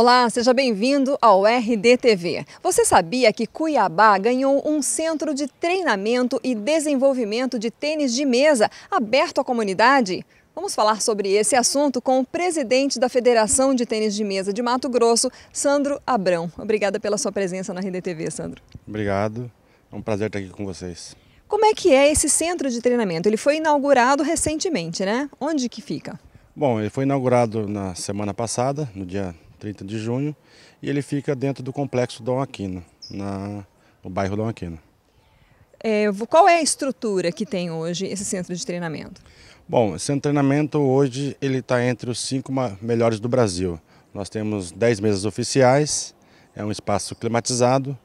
Olá, seja bem-vindo ao RDTV. Você sabia que Cuiabá ganhou um centro de treinamento e desenvolvimento de tênis de mesa aberto à comunidade? Vamos falar sobre esse assunto com o presidente da Federação de Tênis de Mesa de Mato Grosso, Sandro Abrão. Obrigada pela sua presença na RDTV, Sandro. Obrigado. É um prazer estar aqui com vocês. Como é que é esse centro de treinamento? Ele foi inaugurado recentemente, né? Onde que fica? Bom, ele foi inaugurado na semana passada, no dia 30 de junho, e ele fica dentro do complexo Dom Aquino, na, no bairro Dom Aquino. É, qual é a estrutura que tem hoje esse centro de treinamento? Bom, esse centro de treinamento hoje ele está entre os cinco melhores do Brasil. Nós temos 10 mesas oficiais, é um espaço climatizado,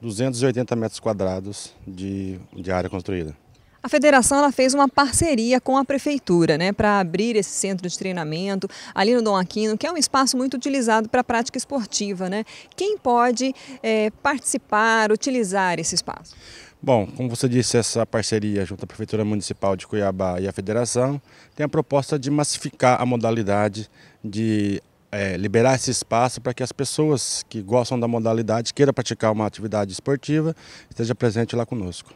280 metros quadrados de, de área construída. A federação ela fez uma parceria com a prefeitura né, para abrir esse centro de treinamento ali no Dom Aquino, que é um espaço muito utilizado para a prática esportiva. Né? Quem pode é, participar, utilizar esse espaço? Bom, como você disse, essa parceria junto à Prefeitura Municipal de Cuiabá e a Federação tem a proposta de massificar a modalidade de é, liberar esse espaço para que as pessoas que gostam da modalidade, queiram praticar uma atividade esportiva, esteja presente lá conosco.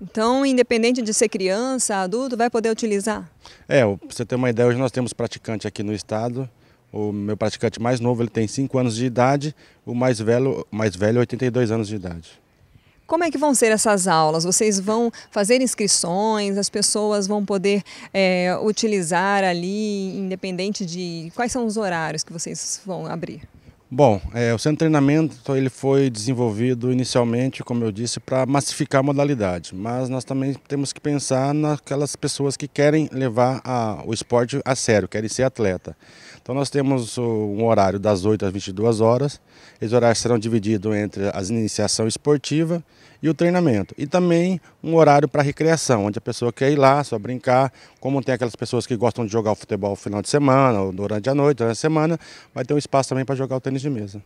Então, independente de ser criança, adulto, vai poder utilizar? É, para você ter uma ideia, hoje nós temos praticante aqui no estado. O meu praticante mais novo ele tem 5 anos de idade, o mais velho, mais velho 82 anos de idade. Como é que vão ser essas aulas? Vocês vão fazer inscrições, as pessoas vão poder é, utilizar ali, independente de quais são os horários que vocês vão abrir? Bom, é, o centro de treinamento ele foi desenvolvido inicialmente, como eu disse, para massificar a modalidade, mas nós também temos que pensar naquelas pessoas que querem levar a, o esporte a sério, querem ser atleta. Então nós temos o, um horário das 8 às 22 horas, esse horário será dividido entre as iniciação esportiva e o treinamento. E também um horário para recreação, onde a pessoa quer ir lá só brincar, como tem aquelas pessoas que gostam de jogar o futebol no final de semana, ou durante a noite, durante a semana, vai ter um espaço também para jogar o tênis de mesa.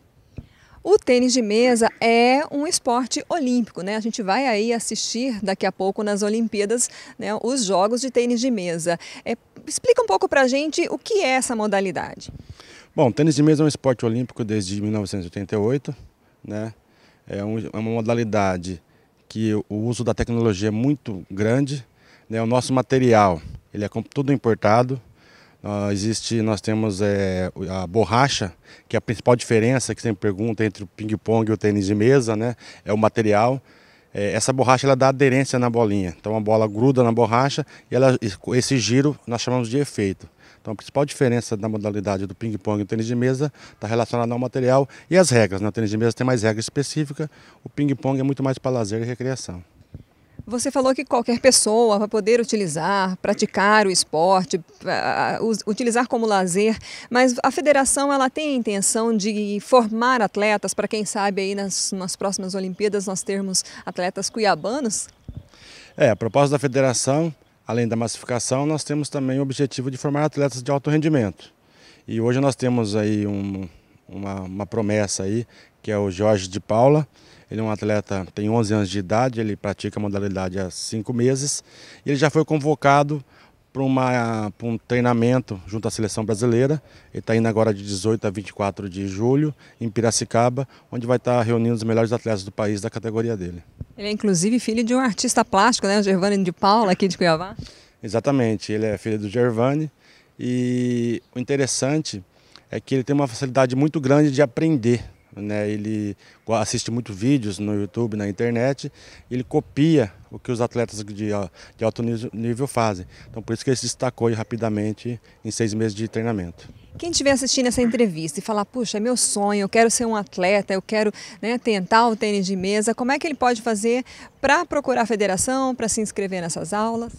O tênis de mesa é um esporte olímpico, né? A gente vai aí assistir daqui a pouco nas Olimpíadas né, os jogos de tênis de mesa. É, explica um pouco para a gente o que é essa modalidade. Bom, tênis de mesa é um esporte olímpico desde 1988, né? É, um, é uma modalidade que o uso da tecnologia é muito grande. Né? O nosso material ele é tudo importado. Uh, existe, nós temos é, a borracha, que é a principal diferença que sempre pergunta entre o ping-pong e o tênis de mesa, né? É o material. É, essa borracha ela dá aderência na bolinha. Então a bola gruda na borracha e ela, esse giro nós chamamos de efeito. Então, a principal diferença da modalidade do ping-pong e tênis de mesa está relacionada ao material e às regras. No né? tênis de mesa tem mais regra específica, o ping-pong é muito mais para lazer e recreação. Você falou que qualquer pessoa vai poder utilizar, praticar o esporte, utilizar como lazer, mas a federação ela tem a intenção de formar atletas para quem sabe aí nas, nas próximas Olimpíadas nós termos atletas cuiabanos? É, a proposta da federação Além da massificação, nós temos também o objetivo de formar atletas de alto rendimento. E hoje nós temos aí um, uma, uma, promessa aí, que é o Jorge de Paula. Ele é um atleta, tem 11 anos de idade, ele pratica a modalidade há cinco meses. E ele já foi convocado para um treinamento junto à seleção brasileira. Ele está indo agora de 18 a 24 de julho, em Piracicaba, onde vai estar tá reunindo os melhores atletas do país da categoria dele. Ele é inclusive filho de um artista plástico, né? O Gervani de Paula, aqui de Cuiabá. Exatamente, ele é filho do Gervani. E o interessante é que ele tem uma facilidade muito grande de aprender né? Ele assiste muito vídeos no YouTube, na internet, ele copia o que os atletas de, de alto nível fazem. Então por isso que ele se destacou rapidamente em seis meses de treinamento. Quem estiver assistindo essa entrevista e falar, puxa, é meu sonho, eu quero ser um atleta, eu quero né, tentar o tênis de mesa, como é que ele pode fazer para procurar a federação, para se inscrever nessas aulas?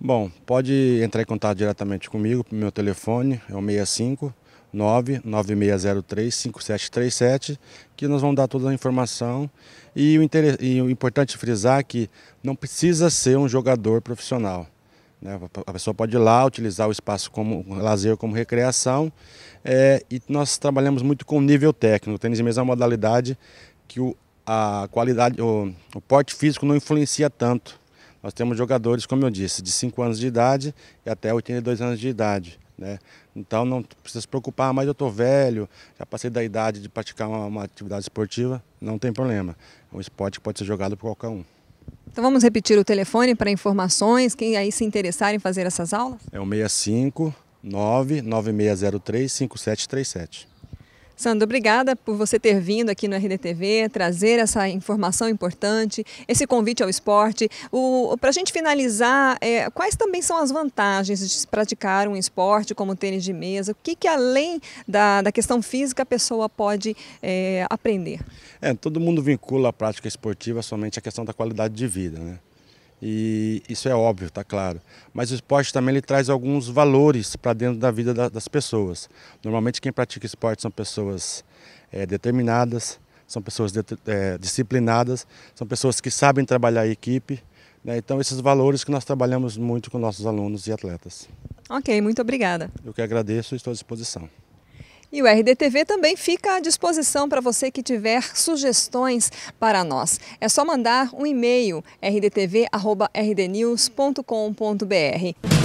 Bom, pode entrar em contato diretamente comigo, meu telefone é o 65 99603-5737, que nós vamos dar toda a informação. E o, inter... e o importante frisar que não precisa ser um jogador profissional. Né? A pessoa pode ir lá, utilizar o espaço como lazer, como recreação. É... e nós trabalhamos muito com nível técnico. O tênis de mesa é uma modalidade que o, a qualidade, o, o porte físico não influencia tanto. Nós temos jogadores, como eu disse, de 5 anos de idade e até 82 anos de idade. Né? Então não precisa se preocupar, mas eu estou velho, já passei da idade de praticar uma, uma, atividade esportiva, não tem problema. É um esporte que pode ser jogado por qualquer um. Então vamos repetir o telefone para informações, quem aí se interessar em fazer essas aulas? É o 65 99603 5737. Sandro, obrigada por você ter vindo aqui no RDTV, trazer essa informação importante, esse convite ao esporte. Para a gente finalizar, é, quais também são as vantagens de praticar um esporte como tênis de mesa? O que, que além da, da questão física, a pessoa pode é, aprender? É, todo mundo vincula a prática esportiva somente à questão da qualidade de vida, né? E isso é óbvio, tá claro. Mas o esporte também ele traz alguns valores para dentro da vida da, das pessoas. Normalmente quem pratica esporte são pessoas é, determinadas, são pessoas de, é, disciplinadas, são pessoas que sabem trabalhar a equipe. Né? Então esses valores que nós trabalhamos muito com nossos alunos e atletas. Ok, muito obrigada. Eu que agradeço e estou à disposição. E o RDTV também fica à disposição para você que tiver sugestões para nós. É só mandar um e-mail rdtv.rdnews.com.br.